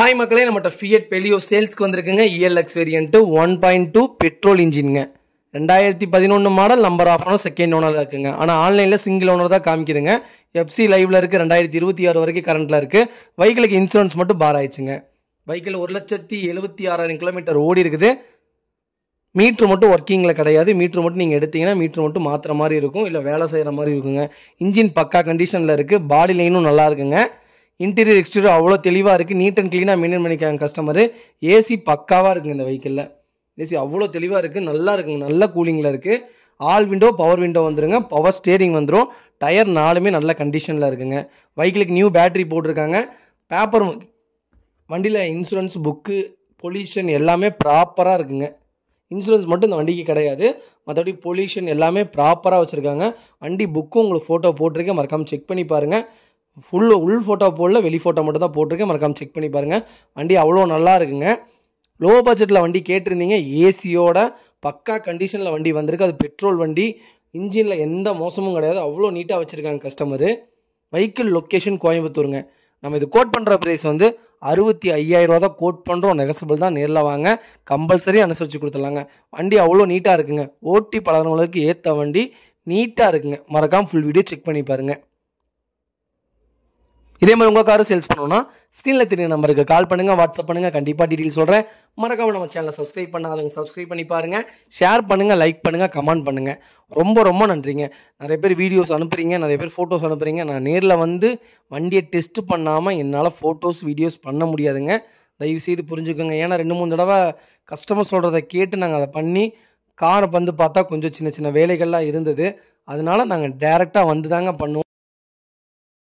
hi மக்களே நம்மகிட்ட Fiat Palio சேல்ஸ்க்கு வந்திருக்குங்க ELX variant one point two petrol இன்ஜின்ங்க ரெண்டாயிரத்தி பதினொன்று model number of owner second owner இருக்குங்க ஆனால் ஆன்லைனில் சிங்கிள் ஓனர் தான் காமிக்குதுங்க எஃப்சி லைவில் இருக்குது ரெண்டாயிரத்தி இருபத்தி ஆறு வரைக்கும் கரண்ட்டில் இருக்குது வைக்கிளுக்கு இன்சூரன்ஸ் மட்டும் பார் ஆயிடுச்சுங்க வைக்கிள் ஒரு லட்சத்தி எழுபத்தி ஆறாயிரம் கிலோமீட்டர் ஓடி இருக்குது மீட்ரு மட்டும் ஒர்க்கிங்கில் கிடையாது மீட்ரு மட்டும் நீங்கள் எடுத்தீங்கன்னா மீட்ரு மட்டும் மாற்றுற மாதிரி இருக்கும் இல்லை வேலை செய்கிற மாதிரி இருக்குங்க இன்ஜின் பக்கா கண்டிஷனில் இருக்குது பாடி லைனும் நல்லா இருக்குங்க இன்டீரியர் எக்ஸ்டீரியர் அவ்வளோ தெளிவாக இருக்குது நீட் அண்ட் க்ளீனாக மெயின்டைன் பண்ணிக்கிறாங்க கஸ்டமரு ஏசி பக்காவாக இருக்குங்க இந்த வெஹிக்கிளில் ஏசி அவ்வளோ தெளிவாக இருக்குது நல்லா இருக்குங்க நல்ல கூலிங்கில் இருக்குது ஆல் விண்டோ பவர் விண்டோ வந்துருங்க பவர் ஸ்டேரிங் வந்துடும் டயர் நாலுமே நல்ல கண்டிஷனில் இருக்குங்க வைக்கிளுக்கு நியூ பேட்ரி போட்டிருக்காங்க பேப்பர் வண்டியில் இன்சூரன்ஸ் புக்கு பொல்யூஷன் எல்லாமே ப்ராப்பராக இருக்குங்க இன்சூரன்ஸ் மட்டும் இந்த வண்டிக்கு கிடையாது மற்றபடி பொல்யூஷன் எல்லாமே ப்ராப்பராக வச்சுருக்காங்க வண்டி புக்கும் உங்களுக்கு ஃபோட்டோ போட்டிருக்கேன் மறக்காமல் செக் பண்ணி பாருங்கள் ஃபுல் உள் ஃபோட்டோ போடல வெளி ஃபோட்டோ மட்டும் தான் போட்டிருக்கேன் மறக்காமல் செக் பண்ணி பாருங்கள் வண்டி அவ்வளோ நல்லா இருக்குங்க லோ பட்ஜெட்டில் வண்டி கேட்டிருந்தீங்க ஏசியோட பக்கா கண்டிஷனில் வண்டி வந்திருக்கு அது பெட்ரோல் வண்டி இன்ஜினில் எந்த மோசமும் கிடையாது அவ்வளோ நீட்டாக வச்சுருக்காங்க கஸ்டமரு வெஹிக்கிள் லொக்கேஷன் கோயம்புத்தூருங்க நம்ம இது கோட் பண்ணுற ப்ரைஸ் வந்து அறுபத்தி ஐயாயிரரூவா தான் கோட் பண்ணுறோம் நெகசபிள் தான் நேரில் வாங்க கம்பல்சரி அனுசரித்து கொடுத்துடலாங்க வண்டி அவ்வளோ நீட்டாக இருக்குங்க ஓட்டி பழகிறவங்களுக்கு ஏற்ற வண்டி நீட்டாக இருக்குங்க மறக்காமல் ஃபுல் வீடியோ செக் பண்ணி பாருங்கள் இதே மாதிரி உங்கள் காரும் சேல்ஸ் பண்ணணும்னா ஸ்க்ரீனில் தெரிய நம்பருக்கு கால் பண்ணுங்கள் வாட்ஸ்அப் பண்ணுங்கள் கண்டிப்பாக டீட்டெயில் சொல்கிறேன் மறக்காமல் நம்ம சேனலை சப்ஸ்கிரைப் பண்ணாதவங்க சப்ஸ்கிரைப் பண்ணி பாருங்கள் ஷேர் பண்ணுங்கள் லைக் பண்ணுங்கள் கமெண்ட் பண்ணுங்கள் ரொம்ப ரொம்ப நன்றிங்க நிறைய பேர் வீடியோஸ் அனுப்புகிறீங்க நிறைய பேர் ஃபோட்டோஸ் அனுப்புகிறீங்க நான் நேரில் வந்து வண்டியை டெஸ்ட் பண்ணாமல் என்னால் ஃபோட்டோஸ் வீடியோஸ் பண்ண முடியாதுங்க தயவு செய்து புரிஞ்சுக்கோங்க ஏன்னா ரெண்டு மூணு தடவை கஸ்டமர் சொல்கிறத கேட்டு நாங்கள் அதை பண்ணி காரை வந்து பார்த்தா கொஞ்சம் சின்ன சின்ன வேலைகள்லாம் இருந்தது அதனால் நாங்கள் டேரெக்டாக வந்து தாங்க பண்ணுவோம்